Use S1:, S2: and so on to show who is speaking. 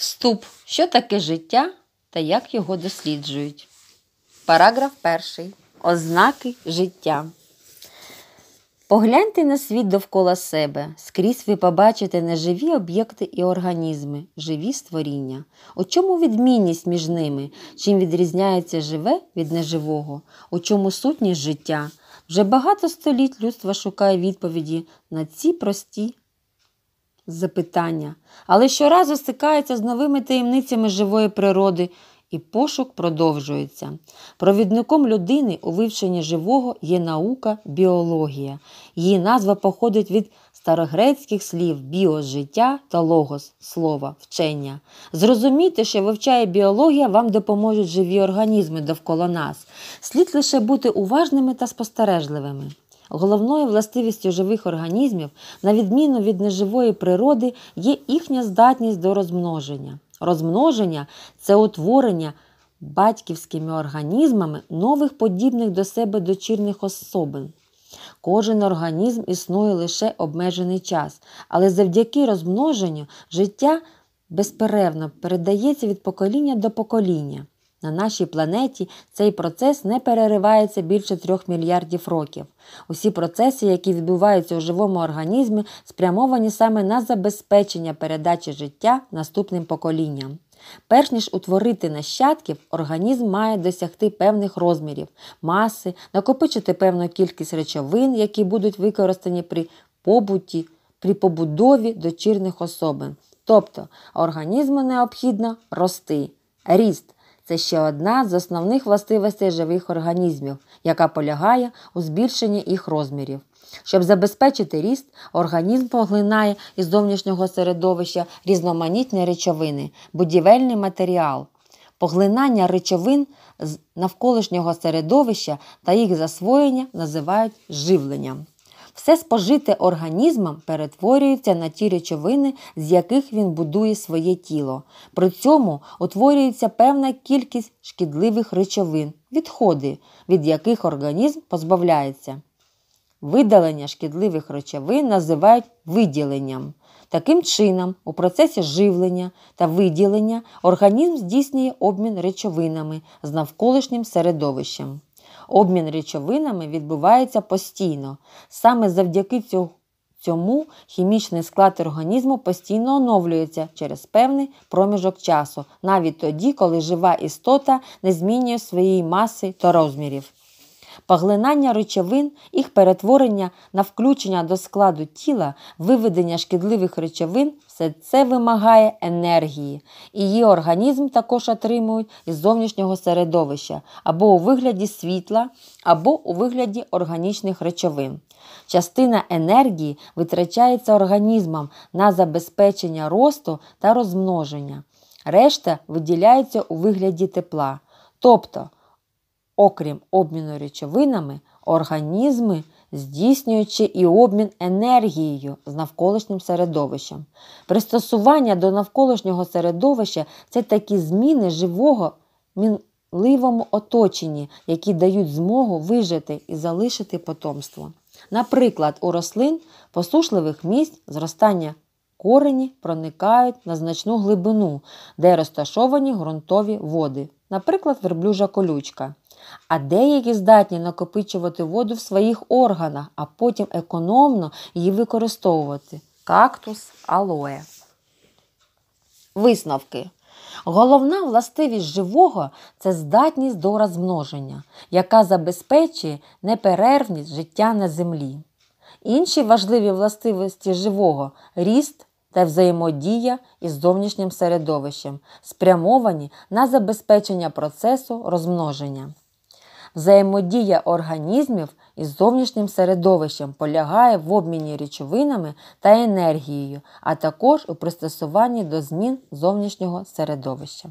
S1: Вступ, що таке життя та як його досліджують. Параграф 1. Ознаки життя. Погляньте на світ довкола себе. Скрізь ви побачите неживі об'єкти і організми, живі створіння. У чому відмінність між ними? Чим відрізняється живе від неживого? У чому сутність життя? Вже багато століть людство шукає відповіді на ці прості запитання, але щоразу стикається з новими таємницями живої природи, і пошук продовжується. Провідником людини у вивченні живого є наука біологія. Її назва походить від старогрецьких слів біожиття та логос слова, вчення. Зрозуміти, що вивчає біологія, вам допоможуть живі організми довкола нас. Слід лише бути уважними та спостережливими. Головною властивістю живих організмів, на відміну від неживої природи, є їхня здатність до розмноження. Розмноження це утворення батьківськими організмами нових подібних до себе дочірних особин. Кожен організм існує лише обмежений час, але завдяки розмноженню життя безперервно передається від покоління до покоління. На нашій планеті цей процес не переривається більше трьох мільярдів років. Усі процеси, які відбуваються у живому організмі, спрямовані саме на забезпечення передачі життя наступним поколінням. Перш ніж утворити нащадків, організм має досягти певних розмірів, маси, накопичити певну кількість речовин, які будуть використані при побуті, при побудові дочірних особин. Тобто організму необхідно рости. Ріст це ще одна з основних властивостей живих організмів, яка полягає у збільшенні їх розмірів. Щоб забезпечити ріст, організм поглинає із зовнішнього середовища різноманітні речовини, будівельний матеріал. Поглинання речовин з навколишнього середовища та їх засвоєння називають живленням. Все спожите організмом перетворюється на ті речовини, з яких він будує своє тіло. При цьому утворюється певна кількість шкідливих речовин, відходи, від яких організм позбавляється. Видалення шкідливих речовин називають виділенням. Таким чином, у процесі живлення та виділення організм здійснює обмін речовинами з навколишнім середовищем. Обмін речовинами відбувається постійно. Саме завдяки цьому хімічний склад організму постійно оновлюється через певний проміжок часу, навіть тоді, коли жива істота не змінює своєї маси та розмірів поглинання речовин, їх перетворення на включення до складу тіла, виведення шкідливих речовин все це вимагає енергії. Її організм також отримують із зовнішнього середовища або у вигляді світла, або у вигляді органічних речовин. Частина енергії витрачається організмом на забезпечення росту та розмноження. Решта виділяється у вигляді тепла. Тобто Окрім обміну речовинами, організми здійснюючи і обмін енергією з навколишнім середовищем. Пристосування до навколишнього середовища це такі зміни живого мінливому оточенні, які дають змогу вижити і залишити потомство. Наприклад, у рослин посушливих місць зростання корені проникають на значну глибину, де розташовані ґрунтові води, наприклад, верблюжа колючка а деякі здатні накопичувати воду в своїх органах, а потім економно її використовувати. Кактус алоє. Висновки. Головна властивість живого це здатність до розмноження, яка забезпечує неперервність життя на землі. Інші важливі властивості живого ріст та взаємодія із зовнішнім середовищем, спрямовані на забезпечення процесу розмноження. Взаємодія організмів із зовнішнім середовищем полягає в обміні речовинами та енергією, а також у пристосуванні до змін зовнішнього середовища.